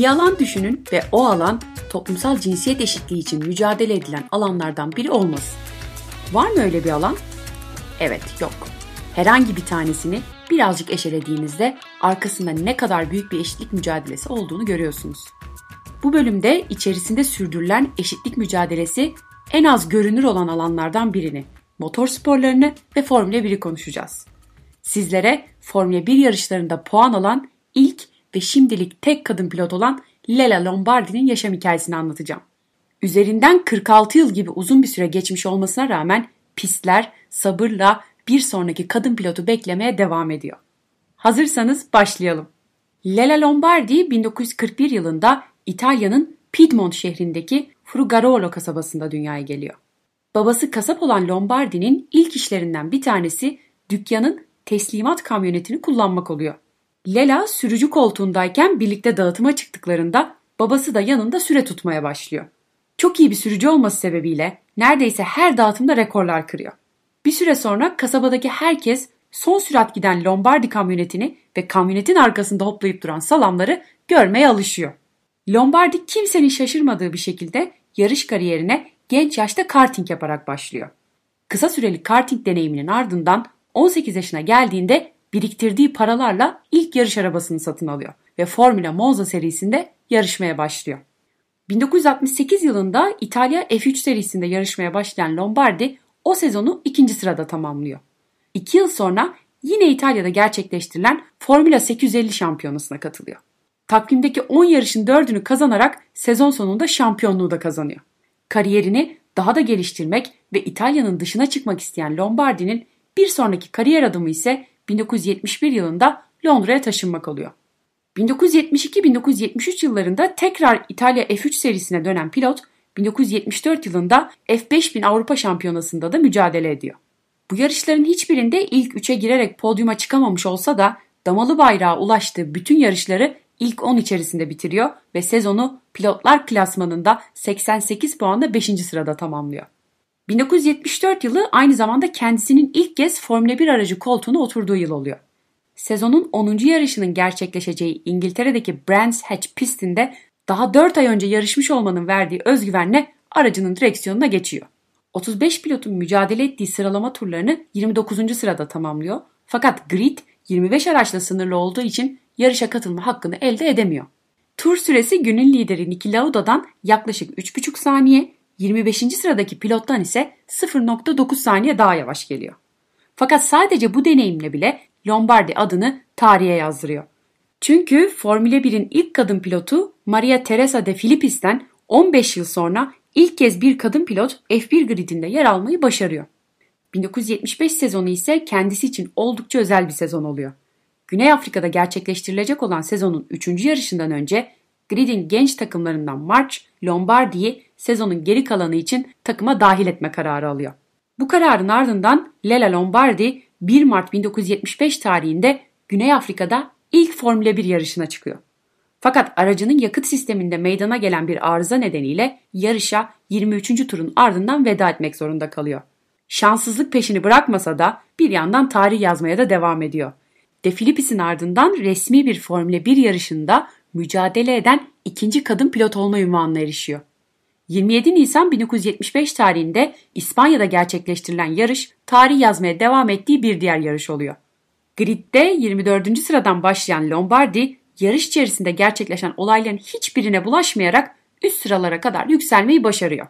Bir alan düşünün ve o alan toplumsal cinsiyet eşitliği için mücadele edilen alanlardan biri olmasın. Var mı öyle bir alan? Evet, yok. Herhangi bir tanesini birazcık eşelediğinizde arkasında ne kadar büyük bir eşitlik mücadelesi olduğunu görüyorsunuz. Bu bölümde içerisinde sürdürülen eşitlik mücadelesi en az görünür olan alanlardan birini, motor sporlarını ve Formula 1'i konuşacağız. Sizlere Formula 1 yarışlarında puan alan ilk ve şimdilik tek kadın pilot olan Lela Lombardi'nin yaşam hikayesini anlatacağım. Üzerinden 46 yıl gibi uzun bir süre geçmiş olmasına rağmen pistler sabırla bir sonraki kadın pilotu beklemeye devam ediyor. Hazırsanız başlayalım. Lela Lombardi 1941 yılında İtalya'nın Piedmont şehrindeki Frugarolo kasabasında dünyaya geliyor. Babası kasap olan Lombardi'nin ilk işlerinden bir tanesi dükkanın teslimat kamyonetini kullanmak oluyor. Lela sürücü koltuğundayken birlikte dağıtıma çıktıklarında babası da yanında süre tutmaya başlıyor. Çok iyi bir sürücü olması sebebiyle neredeyse her dağıtımda rekorlar kırıyor. Bir süre sonra kasabadaki herkes son sürat giden Lombardi kamyonetini ve kamyonetin arkasında hoplayıp duran salamları görmeye alışıyor. Lombardi kimsenin şaşırmadığı bir şekilde yarış kariyerine genç yaşta karting yaparak başlıyor. Kısa süreli karting deneyiminin ardından 18 yaşına geldiğinde biriktirdiği paralarla ilk yarış arabasını satın alıyor ve Formula Monza serisinde yarışmaya başlıyor. 1968 yılında İtalya F3 serisinde yarışmaya başlayan Lombardi o sezonu ikinci sırada tamamlıyor. İki yıl sonra yine İtalya'da gerçekleştirilen Formula 850 şampiyonasına katılıyor. Takvimdeki 10 yarışın 4'ünü kazanarak sezon sonunda şampiyonluğu da kazanıyor. Kariyerini daha da geliştirmek ve İtalya'nın dışına çıkmak isteyen Lombardi'nin bir sonraki kariyer adımı ise 1971 yılında Londra'ya taşınmak oluyor. 1972-1973 yıllarında tekrar İtalya F3 serisine dönen pilot 1974 yılında F5000 Avrupa Şampiyonası'nda da mücadele ediyor. Bu yarışların hiçbirinde ilk 3'e girerek podyuma çıkamamış olsa da damalı bayrağa ulaştığı bütün yarışları ilk 10 içerisinde bitiriyor ve sezonu pilotlar klasmanında 88 puanla 5. sırada tamamlıyor. 1974 yılı aynı zamanda kendisinin ilk kez Formula 1 aracı koltuğuna oturduğu yıl oluyor. Sezonun 10. yarışının gerçekleşeceği İngiltere'deki Brands Hatch pistinde daha 4 ay önce yarışmış olmanın verdiği özgüvenle aracının direksiyonuna geçiyor. 35 pilotun mücadele ettiği sıralama turlarını 29. sırada tamamlıyor. Fakat grid 25 araçla sınırlı olduğu için yarışa katılma hakkını elde edemiyor. Tur süresi günün lideri Niki Lauda'dan yaklaşık 3,5 saniye, 25. sıradaki pilottan ise 0.9 saniye daha yavaş geliyor. Fakat sadece bu deneyimle bile Lombardi adını tarihe yazdırıyor. Çünkü Formula 1'in ilk kadın pilotu Maria Teresa de Filippis'ten 15 yıl sonra ilk kez bir kadın pilot F1 gridinde yer almayı başarıyor. 1975 sezonu ise kendisi için oldukça özel bir sezon oluyor. Güney Afrika'da gerçekleştirilecek olan sezonun 3. yarışından önce gridin genç takımlarından March, Lombardi'yi sezonun geri kalanı için takıma dahil etme kararı alıyor. Bu kararın ardından Lela Lombardi 1 Mart 1975 tarihinde Güney Afrika'da ilk Formula 1 yarışına çıkıyor. Fakat aracının yakıt sisteminde meydana gelen bir arıza nedeniyle yarışa 23. turun ardından veda etmek zorunda kalıyor. Şanssızlık peşini bırakmasa da bir yandan tarih yazmaya da devam ediyor. De Filippis'in ardından resmi bir Formula 1 yarışında mücadele eden ikinci kadın pilot olma ünvanına erişiyor. 27 Nisan 1975 tarihinde İspanya'da gerçekleştirilen yarış tarih yazmaya devam ettiği bir diğer yarış oluyor. Grid'de 24. sıradan başlayan Lombardi yarış içerisinde gerçekleşen olayların hiçbirine bulaşmayarak üst sıralara kadar yükselmeyi başarıyor.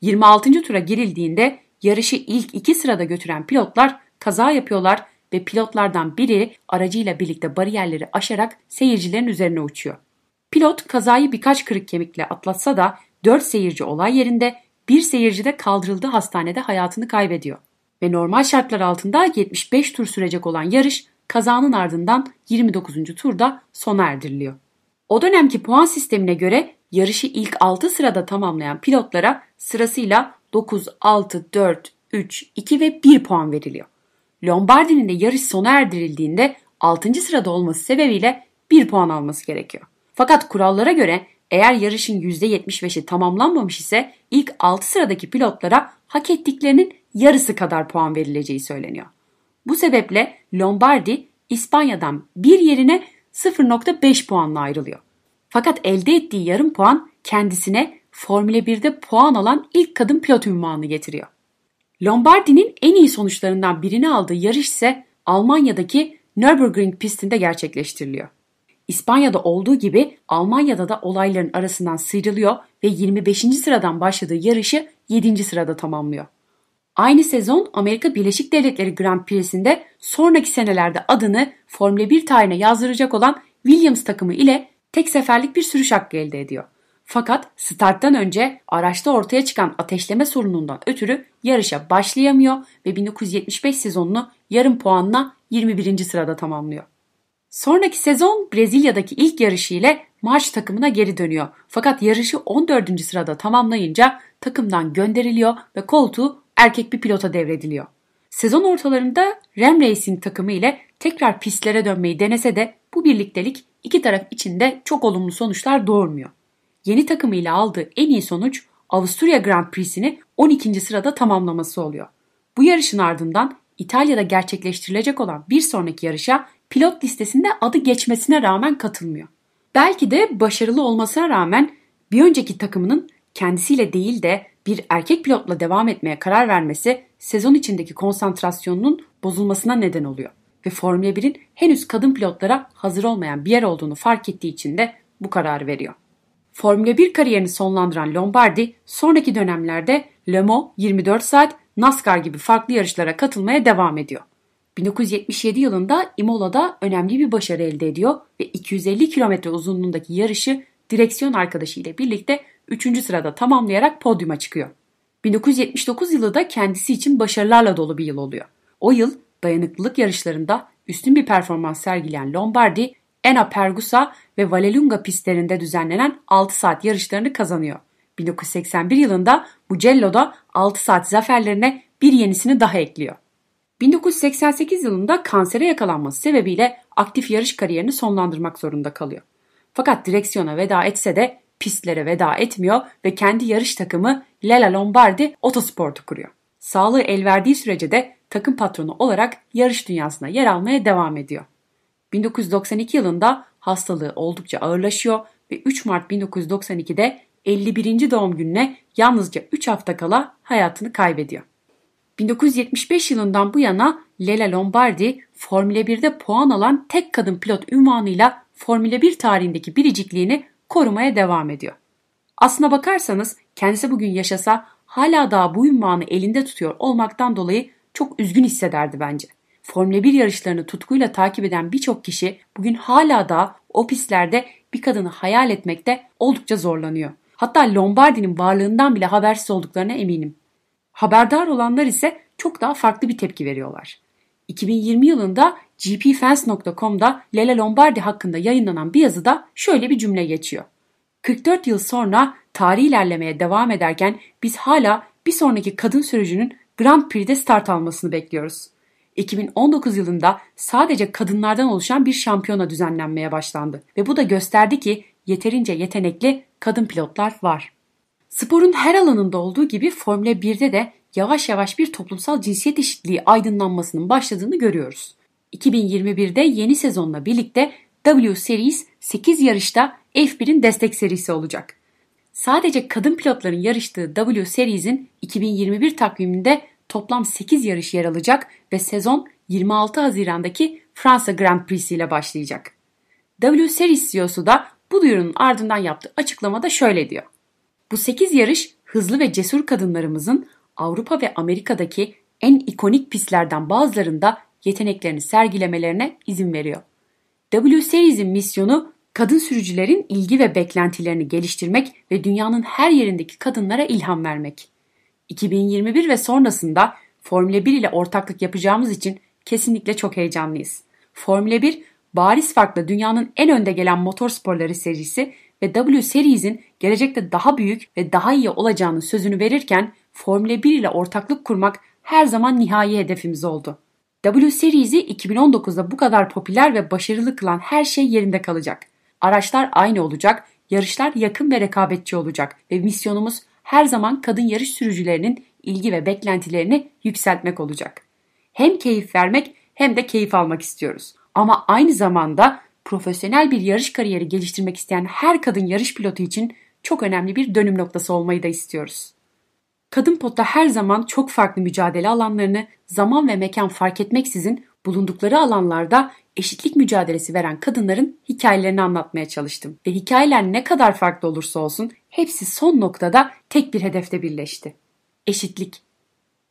26. tura girildiğinde yarışı ilk iki sırada götüren pilotlar kaza yapıyorlar ve pilotlardan biri aracıyla birlikte bariyerleri aşarak seyircilerin üzerine uçuyor. Pilot kazayı birkaç kırık kemikle atlatsa da 4 seyirci olay yerinde, bir seyirci de kaldırıldığı hastanede hayatını kaybediyor. Ve normal şartlar altında 75 tur sürecek olan yarış kazanın ardından 29. turda sona erdiriliyor. O dönemki puan sistemine göre yarışı ilk 6 sırada tamamlayan pilotlara sırasıyla 9, 6, 4, 3, 2 ve 1 puan veriliyor. Lombardi'nin de yarış sona erdirildiğinde 6. sırada olması sebebiyle 1 puan alması gerekiyor. Fakat kurallara göre eğer yarışın %75'i tamamlanmamış ise ilk 6 sıradaki pilotlara hak ettiklerinin yarısı kadar puan verileceği söyleniyor. Bu sebeple Lombardi İspanya'dan bir yerine 0.5 puanla ayrılıyor. Fakat elde ettiği yarım puan kendisine Formula 1'de puan alan ilk kadın pilot ünvanını getiriyor. Lombardi'nin en iyi sonuçlarından birini aldığı yarış ise Almanya'daki Nürburgring pistinde gerçekleştiriliyor. İspanya'da olduğu gibi Almanya'da da olayların arasından sıyrılıyor ve 25. sıradan başladığı yarışı 7. sırada tamamlıyor. Aynı sezon Amerika Birleşik Devletleri Grand Prix'sinde sonraki senelerde adını Formula 1 tarihine yazdıracak olan Williams takımı ile tek seferlik bir sürüş hakkı elde ediyor. Fakat starttan önce araçta ortaya çıkan ateşleme sorunundan ötürü yarışa başlayamıyor ve 1975 sezonunu yarım puanla 21. sırada tamamlıyor. Sonraki sezon Brezilya'daki ilk yarışı ile marş takımına geri dönüyor. Fakat yarışı 14. sırada tamamlayınca takımdan gönderiliyor ve koltuğu erkek bir pilota devrediliyor. Sezon ortalarında Rem Racing takımı ile tekrar pistlere dönmeyi denese de bu birliktelik iki taraf için de çok olumlu sonuçlar doğurmuyor yeni takımıyla aldığı en iyi sonuç Avusturya Grand Prix'sini 12. sırada tamamlaması oluyor. Bu yarışın ardından İtalya'da gerçekleştirilecek olan bir sonraki yarışa pilot listesinde adı geçmesine rağmen katılmıyor. Belki de başarılı olmasına rağmen bir önceki takımının kendisiyle değil de bir erkek pilotla devam etmeye karar vermesi sezon içindeki konsantrasyonunun bozulmasına neden oluyor. Ve Formula 1'in henüz kadın pilotlara hazır olmayan bir yer olduğunu fark ettiği için de bu kararı veriyor. Formula 1 kariyerini sonlandıran Lombardi sonraki dönemlerde Le Mans, 24 saat, NASCAR gibi farklı yarışlara katılmaya devam ediyor. 1977 yılında Imola'da önemli bir başarı elde ediyor ve 250 kilometre uzunluğundaki yarışı direksiyon arkadaşıyla birlikte 3. sırada tamamlayarak podyuma çıkıyor. 1979 yılı da kendisi için başarılarla dolu bir yıl oluyor. O yıl dayanıklılık yarışlarında üstün bir performans sergileyen Lombardi Ena pergusa ve Vallelunga pistlerinde düzenlenen 6 saat yarışlarını kazanıyor. 1981 yılında Mugello'da 6 saat zaferlerine bir yenisini daha ekliyor. 1988 yılında kansere yakalanması sebebiyle aktif yarış kariyerini sonlandırmak zorunda kalıyor. Fakat direksiyona veda etse de pistlere veda etmiyor ve kendi yarış takımı Lela Lombardi Otosport'u kuruyor. Sağlığı el verdiği sürece de takım patronu olarak yarış dünyasına yer almaya devam ediyor. 1992 yılında hastalığı oldukça ağırlaşıyor ve 3 Mart 1992'de 51. doğum gününe yalnızca 3 hafta kala hayatını kaybediyor. 1975 yılından bu yana Lela Lombardi Formula 1'de puan alan tek kadın pilot ünvanıyla Formula 1 tarihindeki biricikliğini korumaya devam ediyor. Aslına bakarsanız kendisi bugün yaşasa hala daha bu ünvanı elinde tutuyor olmaktan dolayı çok üzgün hissederdi bence. Formula 1 yarışlarını tutkuyla takip eden birçok kişi bugün hala da o pistlerde bir kadını hayal etmekte oldukça zorlanıyor. Hatta Lombardi'nin varlığından bile habersiz olduklarına eminim. Haberdar olanlar ise çok daha farklı bir tepki veriyorlar. 2020 yılında gpfans.com'da Lele Lombardi hakkında yayınlanan bir yazıda şöyle bir cümle geçiyor. 44 yıl sonra tarih ilerlemeye devam ederken biz hala bir sonraki kadın sürücünün Grand Prix'de start almasını bekliyoruz. 2019 yılında sadece kadınlardan oluşan bir şampiyona düzenlenmeye başlandı ve bu da gösterdi ki yeterince yetenekli kadın pilotlar var. Sporun her alanında olduğu gibi Formula 1'de de yavaş yavaş bir toplumsal cinsiyet eşitliği aydınlanmasının başladığını görüyoruz. 2021'de yeni sezonla birlikte W Series 8 yarışta F1'in destek serisi olacak. Sadece kadın pilotların yarıştığı W Series'in 2021 takviminde toplam 8 yarış yer alacak ve sezon 26 Haziran'daki Fransa Grand Prix'si ile başlayacak. W Series CEO'su da bu duyurunun ardından yaptığı açıklamada şöyle diyor. Bu 8 yarış hızlı ve cesur kadınlarımızın Avrupa ve Amerika'daki en ikonik pistlerden bazılarında yeteneklerini sergilemelerine izin veriyor. W Series'in misyonu kadın sürücülerin ilgi ve beklentilerini geliştirmek ve dünyanın her yerindeki kadınlara ilham vermek. 2021 ve sonrasında Formula 1 ile ortaklık yapacağımız için kesinlikle çok heyecanlıyız. Formula 1 bariz farkla dünyanın en önde gelen motor sporları serisi ve W Series'in gelecekte daha büyük ve daha iyi olacağını sözünü verirken Formula 1 ile ortaklık kurmak her zaman nihai hedefimiz oldu. W Series'i 2019'da bu kadar popüler ve başarılı kılan her şey yerinde kalacak. Araçlar aynı olacak, yarışlar yakın ve rekabetçi olacak ve misyonumuz her zaman kadın yarış sürücülerinin ilgi ve beklentilerini yükseltmek olacak. Hem keyif vermek hem de keyif almak istiyoruz. Ama aynı zamanda profesyonel bir yarış kariyeri geliştirmek isteyen her kadın yarış pilotu için çok önemli bir dönüm noktası olmayı da istiyoruz. Kadın potta her zaman çok farklı mücadele alanlarını zaman ve mekan fark etmeksizin bulundukları alanlarda eşitlik mücadelesi veren kadınların hikayelerini anlatmaya çalıştım. Ve hikayeler ne kadar farklı olursa olsun hepsi son noktada tek bir hedefte birleşti. Eşitlik.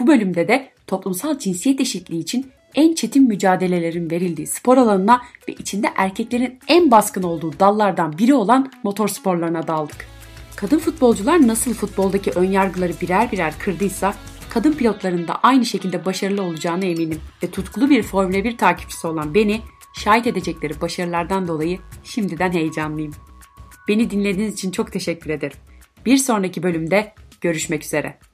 Bu bölümde de toplumsal cinsiyet eşitliği için en çetin mücadelelerin verildiği spor alanına ve içinde erkeklerin en baskın olduğu dallardan biri olan motor sporlarına daldık. Kadın futbolcular nasıl futboldaki önyargıları birer birer kırdıysa kadın pilotların da aynı şekilde başarılı olacağına eminim ve tutkulu bir Formula 1 takipçisi olan beni şahit edecekleri başarılardan dolayı şimdiden heyecanlıyım. Beni dinlediğiniz için çok teşekkür ederim. Bir sonraki bölümde görüşmek üzere.